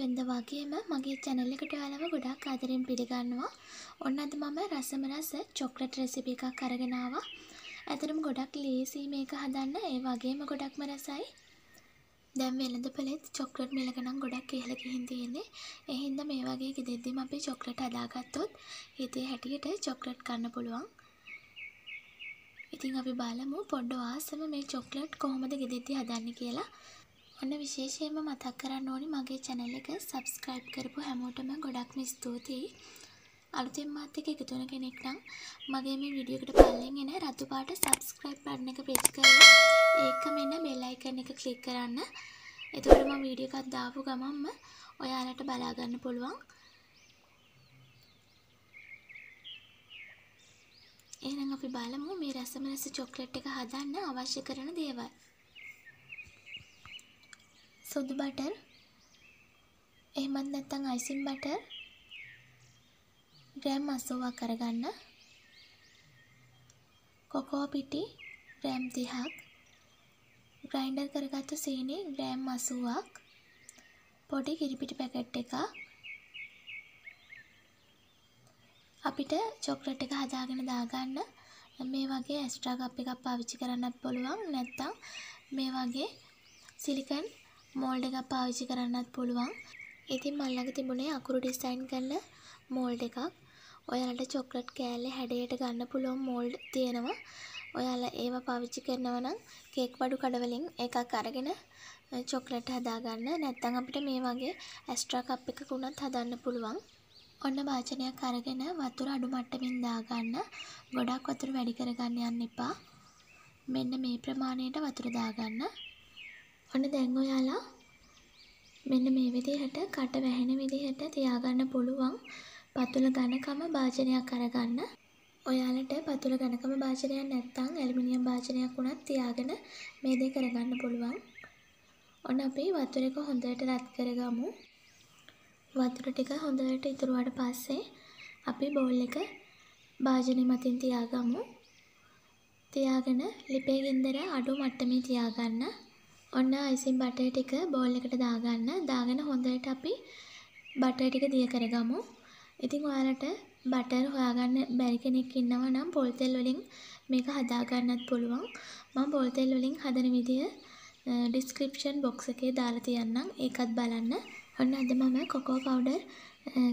තුන්ද වගේම මගේ චැනල් එකට ඔයාලව ගොඩාක් ආදරෙන් පිළිගන්නවා. ඔන්න අද මම රසම රස චොක්ලට් රෙසිපි එකක් අරගෙන ආවා. ඇතරම ගොඩක් ලේසි මේක හදන්න. ඒ වගේම ගොඩක්ම රසයි. දැන් වෙළඳ පොලේත් චොක්ලට් මිලක නම් ගොඩක් ඉහළ ගිහින් තියෙන්නේ. ඒ හින්දා මේ වගේ ගෙදෙද්දිම අපි චොක්ලට් හදාගත්තොත් හිතේ හැටියට චොක්ලට් කන්න පුළුවන්. ඉතින් අපි බලමු පොඩ්ඩ ආසම මේ චොක්ලට් කොහොමද ගෙදෙද්දි හදන්නේ කියලා. ඔන්න විශේෂයෙන්ම මතක් කරන්න ඕනි මගේ channel එක subscribe කරපු හැමෝටම ගොඩක්ම ස්තුතියි. අලුතෙන් මාත් එක්ක එකතු වෙන කෙනෙක් නම් මගේ මේ වීඩියෝ එකට පල්ලෙන් එන රතු පාට subscribe button එක press කරලා ඒකම එන bell icon එක click කරන්න. එතකොට මම වීඩියෝ එකක් දාපු ගමන්ම ඔයාලට බලා ගන්න පුළුවන්. එහෙනම් අපි බලමු මේ රසම රස චොක්ලට් එක හදන්න අවශ්‍ය කරන දේවල්. සුදු බටර් එහෙමත් නැත්නම් අයිසින් බටර් ග්‍රෑම් 80ක් කරගන්න කොකෝ පිටි ග්‍රෑම් 30ක් ග්‍රයින්ඩර් කරගත්තු සීනි ග්‍රෑම් 80ක් පොඩි කිරිපිටි පැකට් එකක් අපිට චොක්ලට් එක හදාගෙන දාගන්න මේ වගේ එක්ස්ට්‍රා කප් එකක් පාවිච්චි කරන්නත් පුළුවන් නැත්නම් මේ වගේ සිලිකන් මෝල්ඩ එකක් පාවිච්චි කරන්නත් පුළුවන් ඉතින් මල්ලඟ තිබුණේ අකුරු ඩිසයින් කරන මෝල්ඩ එකක් ඔයාලට චොක්ලට් කෑල්ලේ හැඩයට ගන්න පුළුවන් මෝල්ඩ් තියෙනවා ඔයාලා ඒවා පාවිච්චි කරනවා නම් කේක් බඩු කඩවලින් එකක් අරගෙන චොක්ලට් හදාගන්න නැත්නම් අපිට මේ වගේ ඇස්ට්‍රා කප් එකක උනත් හදන්න පුළුවන් ඔන්න වාචනයක් අරගෙන වතුර අඩු මට්ටමින් දාගන්න ගොඩක් වතුර වැඩි කරගන්න යන්න එපා මෙන්න මේ ප්‍රමාණයට වතුර දාගන්න ඔන්න දැන් ඔයාලා මෙන්න මේ විදිහට කට වැහෙන විදිහට තියාගන්න පුළුවන් පතුල ඝනකම භාජනයක් අරගන්න. ඔයාලට පතුල ඝනකම භාජනයක් නැත්නම් ඇලුමිනියම් භාජනයක් වුණත් තියාගෙන මේ දේ කරගන්න පුළුවන්. ඔන්න අපි වතුර එක හොඳට රත් කරගමු. වතුර ටික හොඳට ඉතුරුවාට පස්සේ අපි බෝල් එක භාජනය මතින් තියාගමු. තියාගෙන ලිපේ ගින්දර අඩු මට්ටමේ තියාගන්න. ඔන්න අයිසින් බටර් ටික බෝල් එකට දාගන්න. දාගෙන හොඳට අපි බටර් ටික දිය කරගමු. ඉතින් ඔයාලට බටර් හොයාගන්න බැරි කෙනෙක් ඉන්නවා නම් පොල් තෙල් වලින් මේක හදාගන්නත් පුළුවන්. මම පොල් තෙල් වලින් හදන විදිය ඩිස්ක්‍රිප්ෂන් බොක්ස් එකේ දාලා තියන්නම්. ඒකත් බලන්න. ඔන්න අද මම කොකෝ පවුඩර්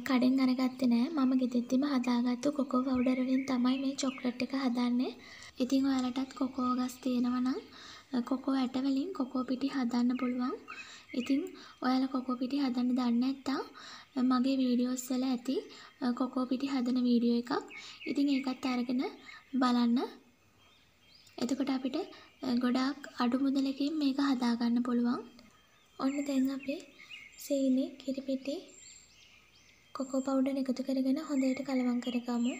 කඩෙන් අරගත්තේ නෑ. මම ගෙදෙද්දිම හදාගත්තු කොකෝ පවුඩර් වලින් තමයි මේ චොක්ලට් එක හදන්නේ. ඉතින් ඔයාලටත් කොකෝ ගස් තියෙනවා නම් කොකෝ ඇට වලින් කොකෝ පිටි හදන්න පුළුවන්. ඉතින් ඔයාලා කොකෝ පිටි හදන්න දන්නේ නැත්නම් මගේ වීඩියෝස් වල ඇති කොකෝ පිටි හදන වීඩියෝ එකක්. ඉතින් ඒකත් අරගෙන බලන්න. එතකොට අපිට ගොඩාක් අඩු මුදලකින් මේක හදාගන්න පුළුවන්. ඔන්න දැන් අපි සීනි කිරිපිටි කොකෝ පවුඩර් එකතු කරගෙන හොඳට කලවම් කරගමු.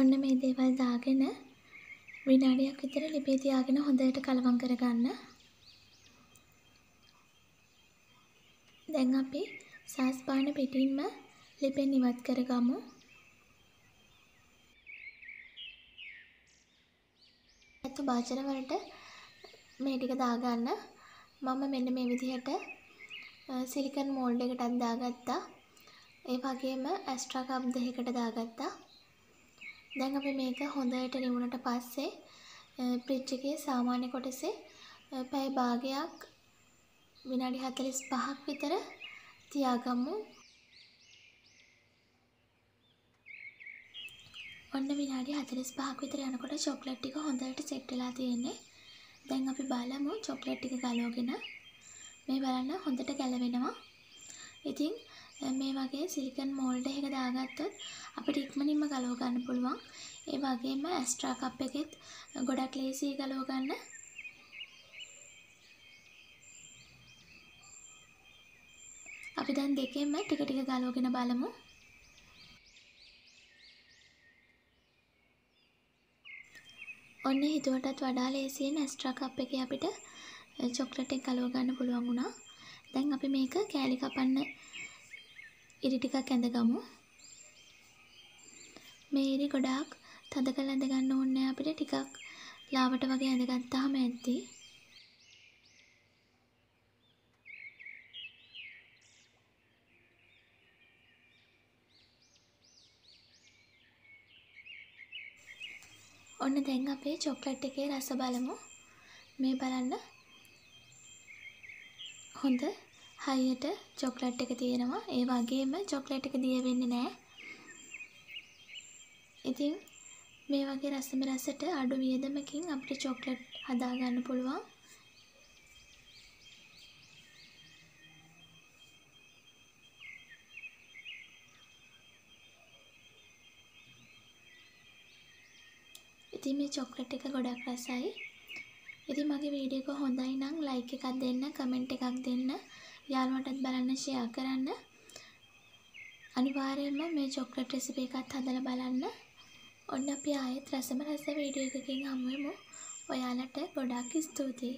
ඔන්න මේ දේවල් දාගෙන විනාඩියක් විතර ලිපේ තියාගෙන හොඳට කලවම් කරගන්න. දැන් අපි සාස් පාන පිටින්ම ලිපෙන් ඉවත් කරගමු. ඇතු භාජන වලට මේ ටික දාගන්න මම මෙන්න මේ විදිහට සිලිකන් මෝල්ඩ් එකටත් දාගත්තා ඒ වගේම ඇස්ට්‍රා කප් දෙකකට දාගත්තා දැන් අපි මේක හොඳට නිවුණට පස්සේ ෆ්‍රිජ් එකේ සාමාන්‍ය කොටසේ පැය භාගයක් විනාඩි 45ක් විතර තියාගමු. ඔන්න විනාඩි 45ක් විතර යනකොට චොක්ලට් ටික හොඳට සෙට් වෙලා තියෙන්නේ. දැන් අපි බලමු චොක්ලට් ටික ගලවගෙන. මේ බලන්න හොඳට ගැලවෙනවා. ඉතින් මේ වගේ සිලිකන් මෝල්ඩ් එකක දාගත්තොත් අපිට ඉක්මනින්ම ගලව ගන්න පුළුවන්. ඒ වගේම ඇස්ට්‍රා කප් එකෙත් ගොඩක් ලේසියි ගලව ගන්න. අපි දැන් දෙකෙන්ම ටික ටික ගලවගෙන බලමු. ඔන්න හිතුවටත් වඩා ලේසියෙන් ඇස්ට්‍රා කප් එකේ අපිට චොක්ලට් එක ගලව ගන්න පුළුවන් වුණා. දැන් අපි මේක කෑලි කපන්න ඉරි ටිකක් ඇඳගමු. මේ ඉරි ගොඩාක් තද කරලා ඇඳ ගන්න ඕනේ අපිට ටිකක් ලාවට වගේ ඇඳගත්තාම ඇද්දි. ඔන්න දැන් අපේ චොක්ලට් එකේ රස බලමු. මේ බලන්න හොඳ හයියට චොක්ලට් එක තියෙනවා. ඒ වගේම චොක්ලට් එක දිය වෙන්නේ නැහැ. ඉතින් මේ වගේ රසම රසට අඩු වියදමකින් අපිට චොක්ලට් හදා ගන්න පුළුවන්. ඉතින් මේ චොක්ලට් එක ගොඩක් රසයි. ඉතින් මගේ වීඩියෝ එක හොඳයි නම් ලයික් එකක් දෙන්න, කමෙන්ට් එකක් දෙන්න, යාළුවන්ටත් බලන්න ෂෙයා කරන්න. අනිවාර්යයෙන්ම මේ චොක්ලට් රෙසිපි එකත් හදලා බලන්න. ඔන්න අපි ආයෙත් රසම රස වීඩියෝ එකකින් හමු වෙමු. ඔයාලට ගොඩාක් ස්තුතියි.